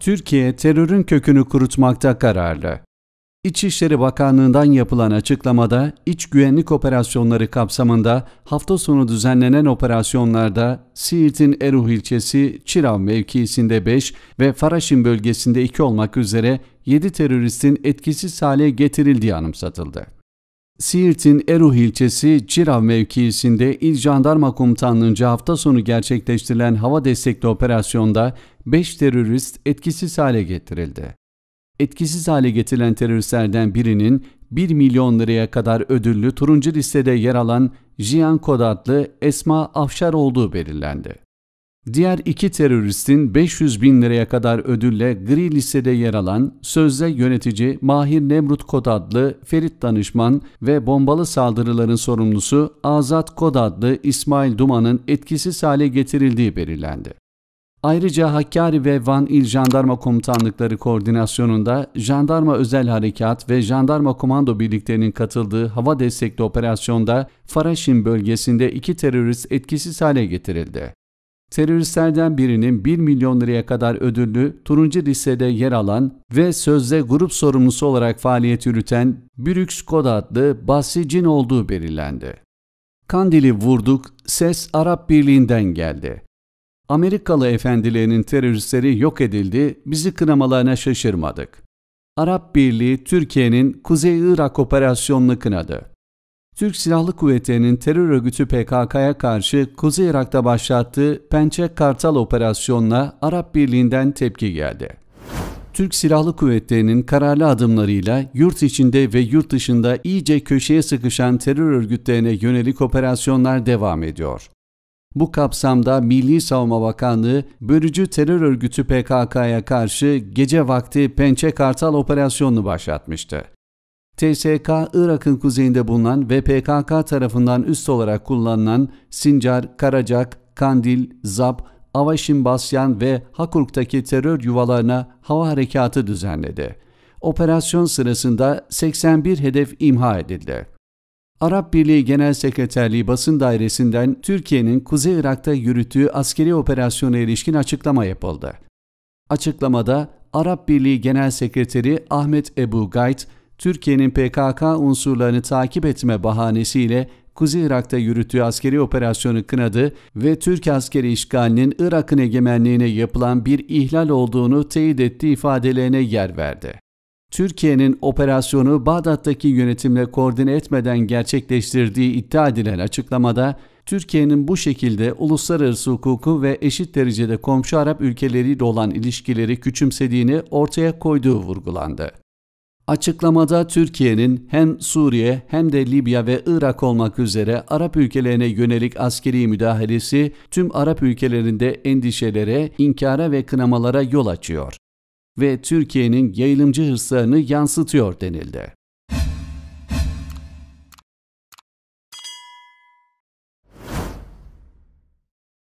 Türkiye terörün kökünü kurutmakta kararlı. İçişleri Bakanlığı'ndan yapılan açıklamada iç güvenlik operasyonları kapsamında hafta sonu düzenlenen operasyonlarda Siirt'in Eruh ilçesi Çirav mevkiisinde 5 ve Faraşin bölgesinde 2 olmak üzere 7 teröristin etkisiz hale getirildiği anımsatıldı. Siirt'in Eruh ilçesi Çirav mevkiisinde İl Jandarma Komutanlığı'nca hafta sonu gerçekleştirilen hava destekli operasyonda 5 terörist etkisiz hale getirildi. Etkisiz hale getirilen teröristlerden birinin 1 milyon liraya kadar ödüllü turuncu listede yer alan Jiyan Kod adlı Esma Afşar olduğu belirlendi. Diğer iki teröristin 500 bin liraya kadar ödülle gri listede yer alan sözde yönetici Mahir Nemrut Kod adlı Ferit Danışman ve bombalı saldırıların sorumlusu Azat Kod adlı İsmail Duman'ın etkisiz hale getirildiği belirlendi. Ayrıca Hakkari ve Van İl Jandarma Komutanlıkları koordinasyonunda Jandarma Özel Harekat ve Jandarma Komando Birliklerinin katıldığı hava destekli operasyonda Faraşin bölgesinde iki terörist etkisiz hale getirildi. Teröristlerden birinin 1 milyon liraya kadar ödüllü turuncu listede yer alan ve sözde grup sorumlusu olarak faaliyet yürüten Bürüks Kod adlı Basri Cin olduğu belirlendi. Kandil'i vurduk, ses Arap Birliği'nden geldi. Amerikalı efendilerinin teröristleri yok edildi, bizi kınamalarına şaşırmadık. Arap Birliği Türkiye'nin Kuzey Irak operasyonunu kınadı. Türk Silahlı Kuvvetleri'nin terör örgütü PKK'ya karşı Kuzey Irak'ta başlattığı Pençe Kartal operasyonuna Arap Birliği'nden tepki geldi. Türk Silahlı Kuvvetleri'nin kararlı adımlarıyla yurt içinde ve yurt dışında iyice köşeye sıkışan terör örgütlerine yönelik operasyonlar devam ediyor. Bu kapsamda Milli Savunma Bakanlığı bölücü terör örgütü PKK'ya karşı gece vakti Pençe Kartal operasyonunu başlatmıştı. TSK, Irak'ın kuzeyinde bulunan ve PKK tarafından üst olarak kullanılan Sincar, Karacak, Kandil, Zap, Avaşin Basyan ve Hakurk'taki terör yuvalarına hava harekatı düzenledi. Operasyon sırasında 81 hedef imha edildi. Arap Birliği Genel Sekreterliği Basın Dairesi'nden Türkiye'nin Kuzey Irak'ta yürüttüğü askeri operasyona ilişkin açıklama yapıldı. Açıklamada Arap Birliği Genel Sekreteri Ahmet Ebu Gayt, Türkiye'nin PKK unsurlarını takip etme bahanesiyle Kuzey Irak'ta yürüttüğü askeri operasyonu kınadı ve Türk askeri işgalinin Irak'ın egemenliğine yapılan bir ihlal olduğunu teyit ettiği ifadelerine yer verdi. Türkiye'nin operasyonu Bağdat'taki yönetimle koordine etmeden gerçekleştirdiği iddia edilen açıklamada Türkiye'nin bu şekilde uluslararası hukuku ve eşit derecede komşu Arap ülkeleriyle olan ilişkileri küçümsediğini ortaya koyduğu vurgulandı. Açıklamada Türkiye'nin hem Suriye hem de Libya ve Irak olmak üzere Arap ülkelerine yönelik askeri müdahalesi tüm Arap ülkelerinde endişelere, inkara ve kınamalara yol açıyor ve Türkiye'nin yayılımcı hırslarını yansıtıyor denildi.